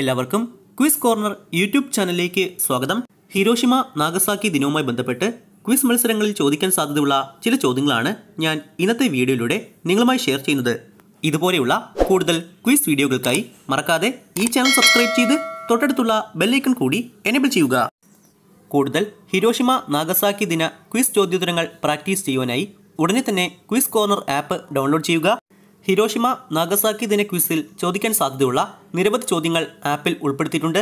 എല്ലാവർക്കും quiz corner YouTube ചാനലിലേക്ക് സ്വാഗതം ഹിരോഷിമ നാഗസാക്കി ദിനവുമായി ബന്ധപ്പെട്ട് ക്വിസ് മത്സരങ്ങളിൽ ചോദിക്കാൻ സാധ്യതയുള്ള ചില ചോദ്യങ്ങളാണ് ഞാൻ ഇന്നത്തെ വീഡിയോയിലൂടെ നിങ്ങളുമായി ഷെയർ ചെയ്യുന്നത് ഇതുപോലെയുള്ള കൂടുതൽ ക്വിസ് വീഡിയോകൾക്കായി മറക്കാതെ ഈ ചാനൽ സബ്സ്ക്രൈബ് ചെയ്ത് തൊട്ടടുത്തുള്ള ബെല്ലൈക്കൺ കൂടി എനേബിൾ ചെയ്യുക കൂടുതൽ ഹിരോഷിമ നാഗസാക്കി ദിന ക്വിസ് ചോദ്യോത്തരങ്ങൾ പ്രാക്ടീസ് ചെയ്യുവാനായി ഉടനെ തന്നെ ക്വിസ് കോർണർ ആപ്പ് ഡൗൺലോഡ് ചെയ്യുക ഹിരോഷിമ നാഗസാക്കി ദിന ക്വിസിൽ ചോദിക്കാൻ സാധ്യതയുള്ള നിരവധി ചോദ്യങ്ങൾ ആപ്പിൽ ഉൾപ്പെടുത്തിയിട്ടുണ്ട്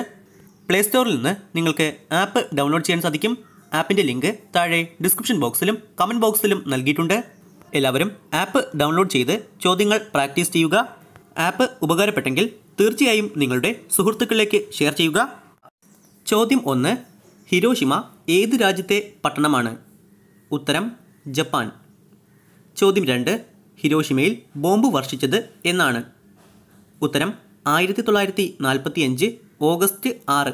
പ്ലേ സ്റ്റോറിൽ നിന്ന് നിങ്ങൾക്ക് ആപ്പ് ഡൗൺലോഡ് ചെയ്യാൻ സാധിക്കും ആപ്പിൻ്റെ ലിങ്ക് താഴെ ഡിസ്ക്രിപ്ഷൻ ബോക്സിലും കമൻറ്റ് ബോക്സിലും നൽകിയിട്ടുണ്ട് എല്ലാവരും ആപ്പ് ഡൗൺലോഡ് ചെയ്ത് ചോദ്യങ്ങൾ പ്രാക്ടീസ് ചെയ്യുക ആപ്പ് ഉപകാരപ്പെട്ടെങ്കിൽ തീർച്ചയായും നിങ്ങളുടെ സുഹൃത്തുക്കളിലേക്ക് ഷെയർ ചെയ്യുക ചോദ്യം ഒന്ന് ഹിരോഷിമ ഏത് രാജ്യത്തെ പട്ടണമാണ് ഉത്തരം ജപ്പാൻ ചോദ്യം രണ്ട് ഹിരോഷിമയിൽ ബോംബ് വർഷിച്ചത് എന്നാണ് ഉത്തരം ആയിരത്തി തൊള്ളായിരത്തി നാൽപ്പത്തി അഞ്ച് ഓഗസ്റ്റ് ആറ്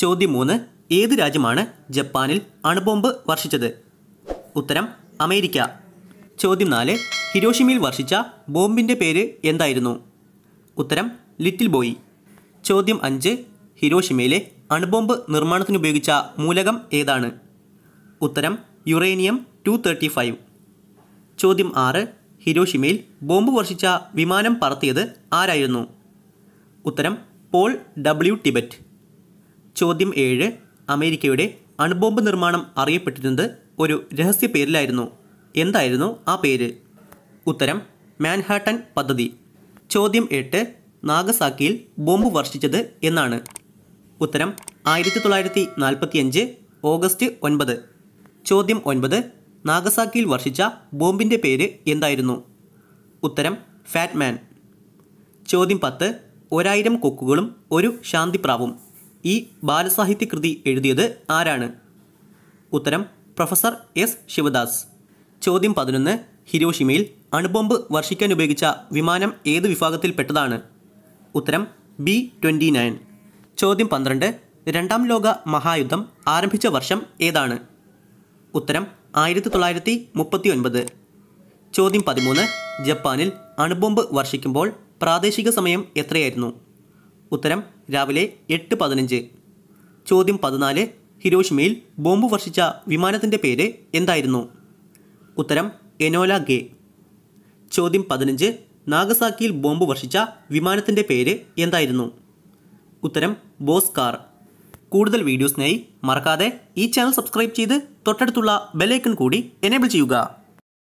ചോദ്യം മൂന്ന് ഏത് രാജ്യമാണ് ജപ്പാനിൽ അണുബോംബ് വർഷിച്ചത് ഉത്തരം അമേരിക്ക ചോദ്യം നാല് ഹിരോഷിമയിൽ വർഷിച്ച ബോംബിൻ്റെ പേര് എന്തായിരുന്നു ഉത്തരം ലിറ്റിൽ ബോയ് ചോദ്യം അഞ്ച് ഹിരോഷിമയിലെ അണുബോംബ് നിർമ്മാണത്തിന് ഉപയോഗിച്ച മൂലകം ഏതാണ് ഉത്തരം യുറേനിയം ടു ചോദ്യം ആറ് ഹിരോഷിമയിൽ ബോംബ് വർഷിച്ച വിമാനം പറത്തിയത് ആരായിരുന്നു ഉത്തരം പോൾ ഡബ്ല്യു ടിബറ്റ് ചോദ്യം ഏഴ് അമേരിക്കയുടെ അണുബോംബ് നിർമ്മാണം അറിയപ്പെട്ടിരുന്നത് ഒരു രഹസ്യ പേരിലായിരുന്നു എന്തായിരുന്നു ആ പേര് ഉത്തരം മാൻഹാട്ടൻ പദ്ധതി ചോദ്യം എട്ട് നാഗസാക്കിയിൽ ബോംബ് വർഷിച്ചത് എന്നാണ് ഉത്തരം ആയിരത്തി തൊള്ളായിരത്തി നാൽപ്പത്തിയഞ്ച് ഓഗസ്റ്റ് ഒൻപത് ചോദ്യം ഒൻപത് നാഗസാക്കിയിൽ വർഷിച്ച ബോംബിൻ്റെ പേര് എന്തായിരുന്നു ഉത്തരം ഫാറ്റ്മാൻ ചോദ്യം പത്ത് ഒരായിരം കൊക്കുകളും ഒരു ശാന്തിപ്രാവും ഈ ബാലസാഹിത്യ കൃതി എഴുതിയത് ആരാണ് ഉത്തരം പ്രൊഫസർ എസ് ശിവദാസ് ചോദ്യം പതിനൊന്ന് ഹിരോഷിമയിൽ അണുബോംബ് വർഷിക്കാൻ ഉപയോഗിച്ച വിമാനം ഏത് വിഭാഗത്തിൽപ്പെട്ടതാണ് ഉത്തരം ബി ട്വൻറ്റി നയൻ ചോദ്യം പന്ത്രണ്ട് രണ്ടാം ലോക മഹായുദ്ധം ആരംഭിച്ച വർഷം ഏതാണ് ഉത്തരം ആയിരത്തി തൊള്ളായിരത്തി മുപ്പത്തി ഒൻപത് ചോദ്യം പതിമൂന്ന് ജപ്പാനിൽ അണുബോംബ് വർഷിക്കുമ്പോൾ പ്രാദേശിക സമയം എത്രയായിരുന്നു ഉത്തരം രാവിലെ എട്ട് പതിനഞ്ച് ചോദ്യം പതിനാല് ഹിരോഷിമയിൽ ബോംബ് വർഷിച്ച വിമാനത്തിൻ്റെ പേര് എന്തായിരുന്നു ഉത്തരം എനോല ഗേ ചോദ്യം പതിനഞ്ച് നാഗസാക്കിയിൽ ബോംബ് വർഷിച്ച വിമാനത്തിൻ്റെ പേര് എന്തായിരുന്നു ഉത്തരം ബോസ്കാർ കൂടുതൽ വീഡിയോസിനായി മറക്കാതെ ഈ ചാനൽ സബ്സ്ക്രൈബ് ചെയ്ത് തൊട്ടടുത്തുള്ള ബെല്ലൈക്കൺ കൂടി എനേബിൾ ചെയ്യുക